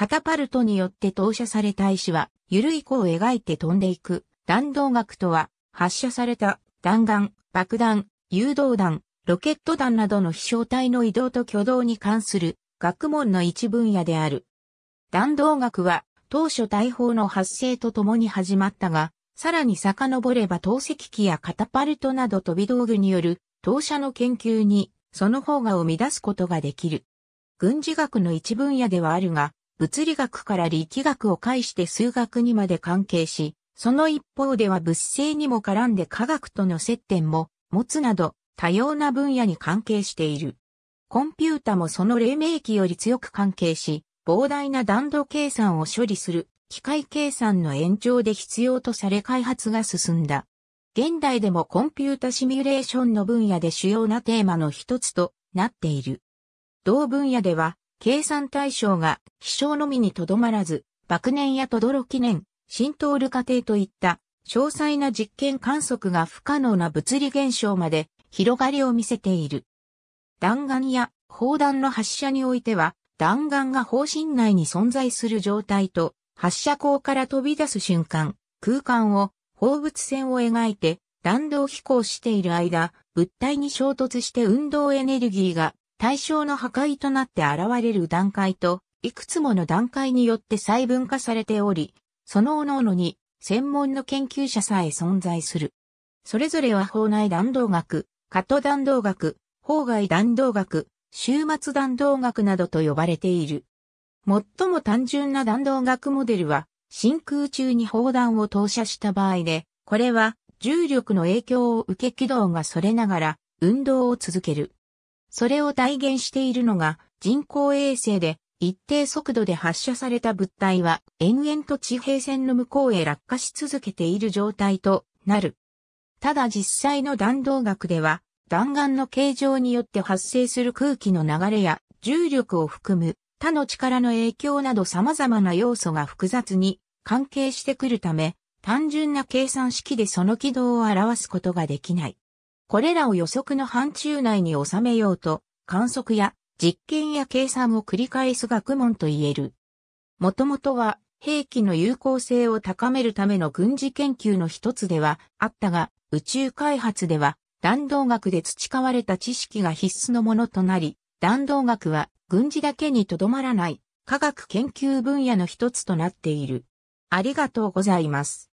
カタパルトによって投射された石は、緩い弧を描いて飛んでいく。弾道学とは、発射された弾丸、爆弾、誘導弾、ロケット弾などの飛翔体の移動と挙動に関する学問の一分野である。弾道学は当初大砲の発生とともに始まったが、さらに遡れば投石機やカタパルトなど飛び道具による投射の研究にその方が生み出すことができる。軍事学の一分野ではあるが、物理学から力学を介して数学にまで関係し、その一方では物性にも絡んで科学との接点も持つなど多様な分野に関係している。コンピュータもその黎明期より強く関係し、膨大な弾道計算を処理する機械計算の延長で必要とされ開発が進んだ。現代でもコンピュータシミュレーションの分野で主要なテーマの一つとなっている。同分野では計算対象が、飛翔のみにとどまらず、爆年やとどろ記念、浸透る過程といった、詳細な実験観測が不可能な物理現象まで広がりを見せている。弾丸や砲弾の発射においては、弾丸が方針内に存在する状態と、発射口から飛び出す瞬間、空間を、放物線を描いて、弾道飛行している間、物体に衝突して運動エネルギーが対象の破壊となって現れる段階と、いくつもの段階によって細分化されており、その各々に専門の研究者さえ存在する。それぞれは法内弾道学、加藤弾道学、法外弾道学、終末弾道学などと呼ばれている。最も単純な弾道学モデルは、真空中に砲弾を投射した場合で、これは重力の影響を受け軌道がそれながら運動を続ける。それを体現しているのが人工衛星で一定速度で発射された物体は延々と地平線の向こうへ落下し続けている状態となる。ただ実際の弾道学では弾丸の形状によって発生する空気の流れや重力を含む他の力の影響など様々な要素が複雑に関係してくるため単純な計算式でその軌道を表すことができない。これらを予測の範疇内に収めようと、観測や実験や計算を繰り返す学問と言える。もともとは兵器の有効性を高めるための軍事研究の一つではあったが、宇宙開発では弾道学で培われた知識が必須のものとなり、弾道学は軍事だけにとどまらない科学研究分野の一つとなっている。ありがとうございます。